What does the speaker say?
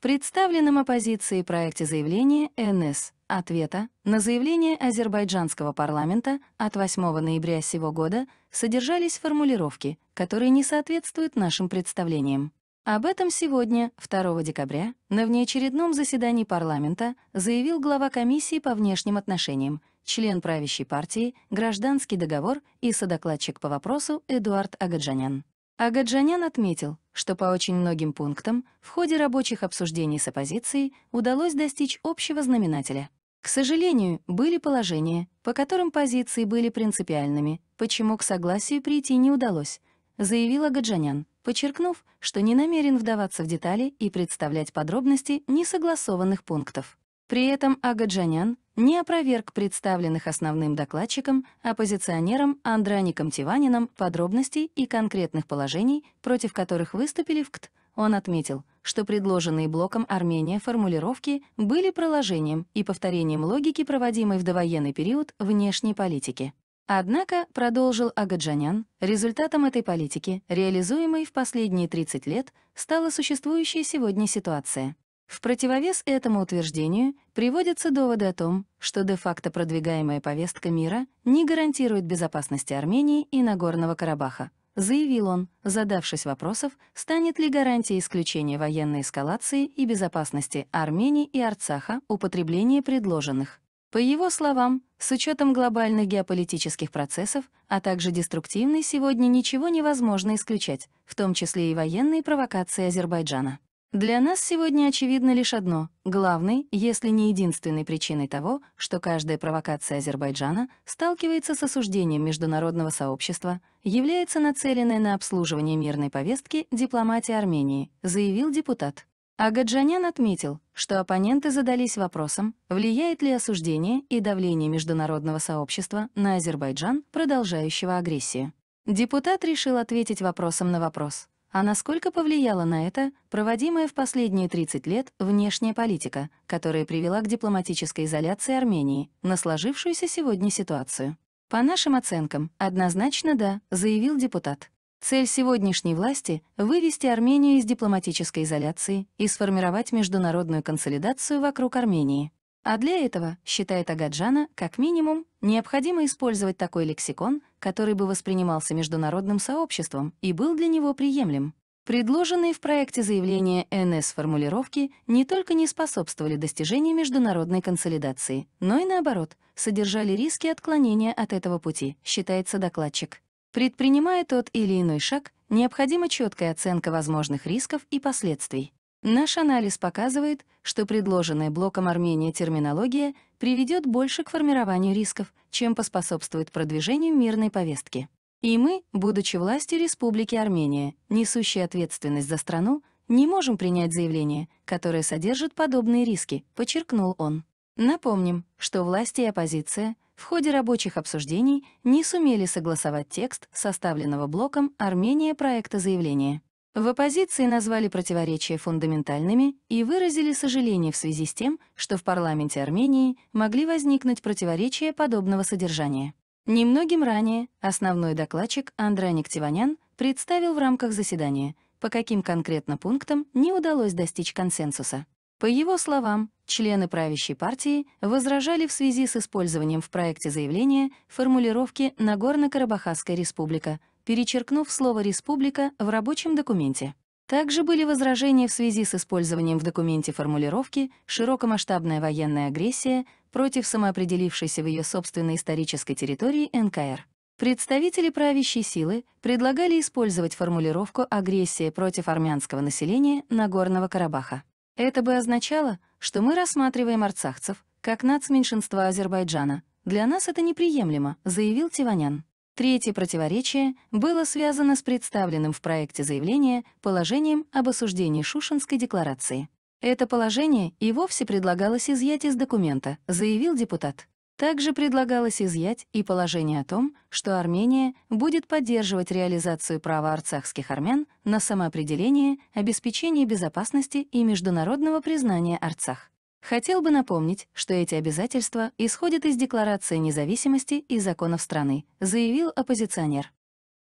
В представленном оппозиции проекте заявления НС ответа на заявление азербайджанского парламента от 8 ноября сего года содержались формулировки, которые не соответствуют нашим представлениям. Об этом сегодня, 2 декабря, на внеочередном заседании парламента заявил глава комиссии по внешним отношениям, член правящей партии, гражданский договор и содокладчик по вопросу Эдуард Агаджанян. Агаджанян отметил, что по очень многим пунктам в ходе рабочих обсуждений с оппозицией удалось достичь общего знаменателя. К сожалению, были положения, по которым позиции были принципиальными, почему к согласию прийти не удалось, заявил Агаджанян, подчеркнув, что не намерен вдаваться в детали и представлять подробности несогласованных пунктов. При этом Агаджанян не опроверг представленных основным докладчиком, оппозиционером Андраником Тиваниным подробностей и конкретных положений, против которых выступили в КТ, он отметил, что предложенные блоком Армения формулировки были проложением и повторением логики, проводимой в довоенный период внешней политики. Однако, продолжил Агаджанян, результатом этой политики, реализуемой в последние 30 лет, стала существующая сегодня ситуация. В противовес этому утверждению приводятся доводы о том, что де-факто продвигаемая повестка мира не гарантирует безопасности Армении и Нагорного Карабаха. Заявил он, задавшись вопросов, станет ли гарантией исключения военной эскалации и безопасности Армении и Арцаха употребление предложенных. По его словам, с учетом глобальных геополитических процессов, а также деструктивной, сегодня ничего невозможно исключать, в том числе и военные провокации Азербайджана. Для нас сегодня очевидно лишь одно — главной, если не единственной причиной того, что каждая провокация Азербайджана сталкивается с осуждением международного сообщества, является нацеленной на обслуживание мирной повестки дипломатии Армении, заявил депутат. Агаджанян отметил, что оппоненты задались вопросом, влияет ли осуждение и давление международного сообщества на Азербайджан, продолжающего агрессию. Депутат решил ответить вопросом на вопрос. А насколько повлияла на это проводимая в последние 30 лет внешняя политика, которая привела к дипломатической изоляции Армении на сложившуюся сегодня ситуацию? По нашим оценкам, однозначно да, заявил депутат. Цель сегодняшней власти — вывести Армению из дипломатической изоляции и сформировать международную консолидацию вокруг Армении. А для этого, считает Агаджана, как минимум, необходимо использовать такой лексикон, который бы воспринимался международным сообществом и был для него приемлем. Предложенные в проекте заявления НС формулировки не только не способствовали достижению международной консолидации, но и наоборот, содержали риски отклонения от этого пути, считается докладчик. Предпринимая тот или иной шаг, необходима четкая оценка возможных рисков и последствий. Наш анализ показывает, что предложенная блоком Армения терминология приведет больше к формированию рисков, чем поспособствует продвижению мирной повестки. И мы, будучи властью Республики Армения, несущей ответственность за страну, не можем принять заявление, которое содержит подобные риски, подчеркнул он. Напомним, что власти и оппозиция в ходе рабочих обсуждений не сумели согласовать текст составленного блоком Армения проекта заявления. В оппозиции назвали противоречия фундаментальными и выразили сожаление в связи с тем, что в парламенте Армении могли возникнуть противоречия подобного содержания. Немногим ранее основной докладчик Андрей Нективанян представил в рамках заседания, по каким конкретно пунктам не удалось достичь консенсуса. По его словам, члены правящей партии возражали в связи с использованием в проекте заявления формулировки «Нагорно-Карабахасская республика», перечеркнув слово «республика» в рабочем документе. Также были возражения в связи с использованием в документе формулировки «широкомасштабная военная агрессия» против самоопределившейся в ее собственной исторической территории НКР. Представители правящей силы предлагали использовать формулировку «агрессия против армянского населения Нагорного Карабаха». Это бы означало, что мы рассматриваем арцахцев как нацменьшинство Азербайджана. Для нас это неприемлемо, заявил Тиванян. Третье противоречие было связано с представленным в проекте заявления положением об осуждении Шушинской декларации. Это положение и вовсе предлагалось изъять из документа, заявил депутат. Также предлагалось изъять и положение о том, что Армения будет поддерживать реализацию права арцахских армян на самоопределение, обеспечение безопасности и международного признания Арцах. Хотел бы напомнить, что эти обязательства исходят из Декларации независимости и законов страны, заявил оппозиционер.